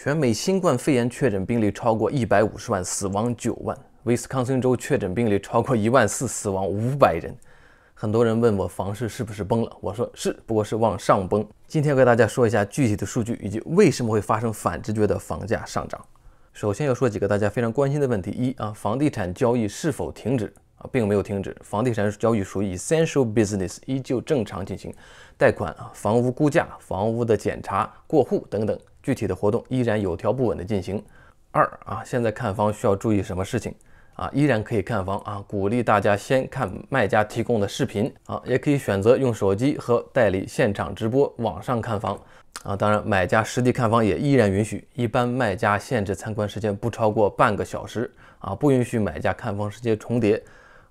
全美新冠肺炎确诊病例超过一百五十万，死亡九万。威斯康星州确诊病例超过一万四，死亡五百人。很多人问我房市是不是崩了，我说是，不过是往上崩。今天我给大家说一下具体的数据以及为什么会发生反直觉的房价上涨。首先要说几个大家非常关心的问题：一啊，房地产交易是否停止？啊，并没有停止。房地产交易属于 essential business，依旧正常进行。贷款啊，房屋估价、房屋的检查、过户等等。具体的活动依然有条不紊的进行。二啊，现在看房需要注意什么事情啊？依然可以看房啊，鼓励大家先看卖家提供的视频啊，也可以选择用手机和代理现场直播网上看房啊。当然，买家实地看房也依然允许，一般卖家限制参观时间不超过半个小时啊，不允许买家看房时间重叠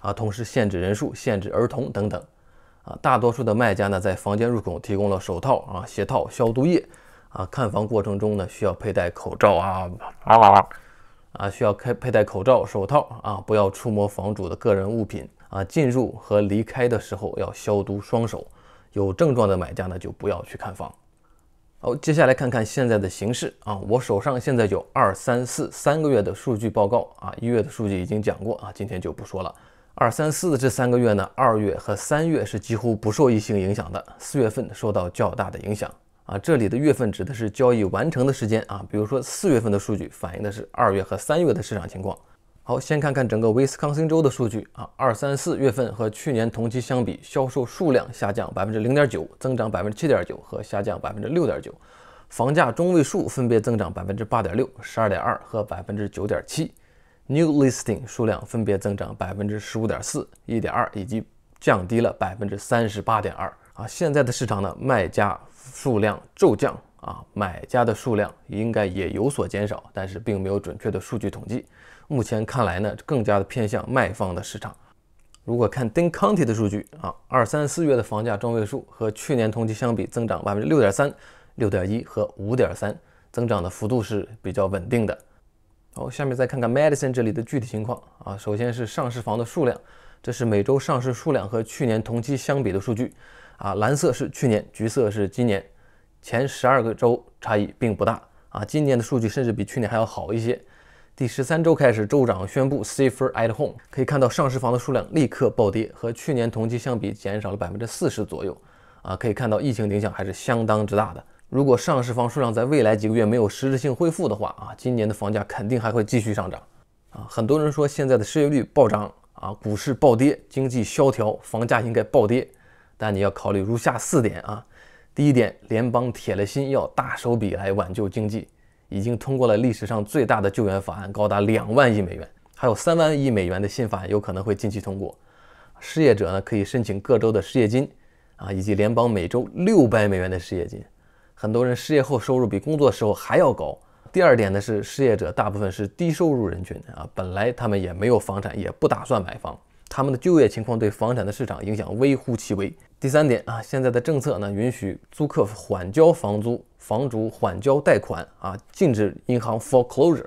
啊，同时限制人数、限制儿童等等啊。大多数的卖家呢，在房间入口提供了手套啊、鞋套、消毒液。啊，看房过程中呢，需要佩戴口罩啊，啊，啊需要开佩戴口罩、手套啊，不要触摸房主的个人物品啊，进入和离开的时候要消毒双手。有症状的买家呢，就不要去看房。好，接下来看看现在的形势啊，我手上现在有二三四三个月的数据报告啊，一月的数据已经讲过啊，今天就不说了。二三四这三个月呢，二月和三月是几乎不受疫情影响的，四月份受到较大的影响。啊，这里的月份指的是交易完成的时间啊，比如说四月份的数据反映的是二月和三月的市场情况。好，先看看整个威斯康星州的数据啊，二三四月份和去年同期相比，销售数量下降百分之零点九，增长百分之七点九和下降百分之六点九，房价中位数分别增长百分之八点六、十二点二和百分之九点七，new listing 数量分别增长百分之十五点四、一点二以及降低了百分之三十八点二。啊，现在的市场呢，卖家数量骤降啊，买家的数量应该也有所减少，但是并没有准确的数据统计。目前看来呢，更加的偏向卖方的市场。如果看 Din County 的数据啊，二三四月的房价中位数和去年同期相比增长百分之六点三、六点一和五点三，增长的幅度是比较稳定的。好，下面再看看 Madison 这里的具体情况啊，首先是上市房的数量。这是每周上市数量和去年同期相比的数据，啊，蓝色是去年，橘色是今年，前十二个周差异并不大，啊，今年的数据甚至比去年还要好一些。第十三周开始，州长宣布 safer at home，可以看到上市房的数量立刻暴跌，和去年同期相比减少了百分之四十左右，啊，可以看到疫情影响还是相当之大的。如果上市房数量在未来几个月没有实质性恢复的话，啊，今年的房价肯定还会继续上涨，啊，很多人说现在的失业率暴涨。啊，股市暴跌，经济萧条，房价应该暴跌。但你要考虑如下四点啊。第一点，联邦铁了心要大手笔来挽救经济，已经通过了历史上最大的救援法案，高达两万亿美元，还有三万亿美元的新法案有可能会近期通过。失业者呢，可以申请各州的失业金，啊，以及联邦每周六百美元的失业金。很多人失业后收入比工作时候还要高。第二点呢，是失业者大部分是低收入人群啊，本来他们也没有房产，也不打算买房，他们的就业情况对房产的市场影响微乎其微。第三点啊，现在的政策呢，允许租客缓交房租，房主缓交贷款啊，禁止银行 foreclosure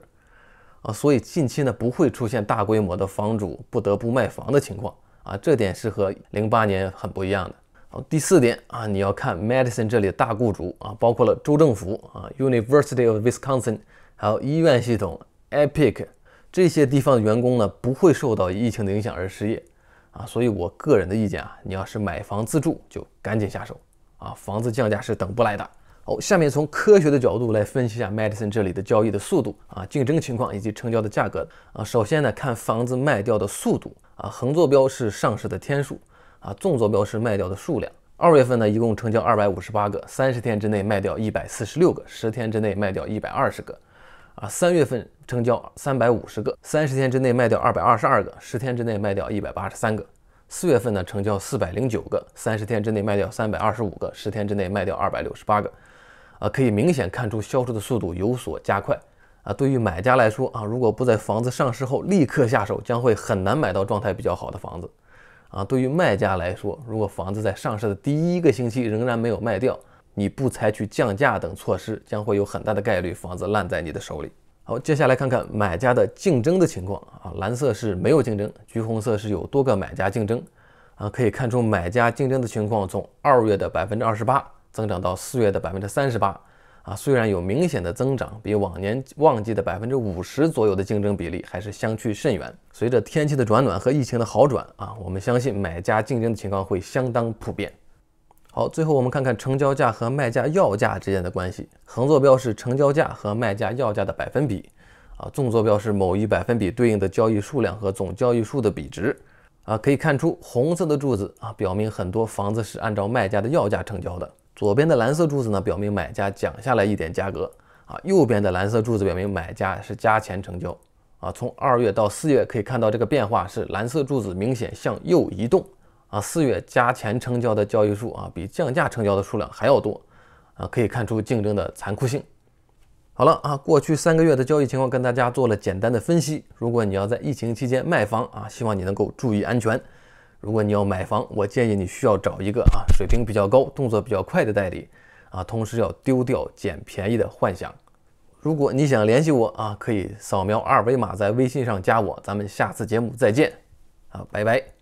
啊，所以近期呢，不会出现大规模的房主不得不卖房的情况啊，这点是和零八年很不一样的。好，第四点啊，你要看 Madison 这里的大雇主啊，包括了州政府啊、University of Wisconsin，还有医院系统、Epic 这些地方的员工呢，不会受到疫情的影响而失业啊。所以，我个人的意见啊，你要是买房自住，就赶紧下手啊，房子降价是等不来的。好，下面从科学的角度来分析一下 Madison 这里的交易的速度啊、竞争情况以及成交的价格啊。首先呢，看房子卖掉的速度啊，横坐标是上市的天数。啊，纵坐标是卖掉的数量。二月份呢，一共成交二百五十八个，三十天之内卖掉一百四十六个，十天之内卖掉一百二十个。啊，三月份成交三百五十个，三十天之内卖掉二百二十二个，十天之内卖掉一百八十三个。四月份呢，成交四百零九个，三十天之内卖掉三百二十五个，十天之内卖掉二百六十八个。啊，可以明显看出销售的速度有所加快。啊，对于买家来说啊，如果不在房子上市后立刻下手，将会很难买到状态比较好的房子。啊，对于卖家来说，如果房子在上市的第一个星期仍然没有卖掉，你不采取降价等措施，将会有很大的概率房子烂在你的手里。好，接下来看看买家的竞争的情况啊，蓝色是没有竞争，橘红色是有多个买家竞争，啊，可以看出买家竞争的情况从二月的百分之二十八增长到四月的百分之三十八。啊，虽然有明显的增长，比往年旺季的百分之五十左右的竞争比例还是相去甚远。随着天气的转暖和疫情的好转，啊，我们相信买家竞争的情况会相当普遍。好，最后我们看看成交价和卖价要价之间的关系。横坐标是成交价和卖价要价的百分比，啊，纵坐标是某一百分比对应的交易数量和总交易数的比值，啊，可以看出红色的柱子，啊，表明很多房子是按照卖家的要价成交的。左边的蓝色柱子呢，表明买家讲下来一点价格啊；右边的蓝色柱子表明买家是加钱成交啊。从二月到四月可以看到，这个变化是蓝色柱子明显向右移动啊。四月加钱成交的交易数啊，比降价成交的数量还要多啊，可以看出竞争的残酷性。好了啊，过去三个月的交易情况跟大家做了简单的分析。如果你要在疫情期间卖房啊，希望你能够注意安全。如果你要买房，我建议你需要找一个啊水平比较高、动作比较快的代理啊，同时要丢掉捡便宜的幻想。如果你想联系我啊，可以扫描二维码在微信上加我，咱们下次节目再见啊，拜拜。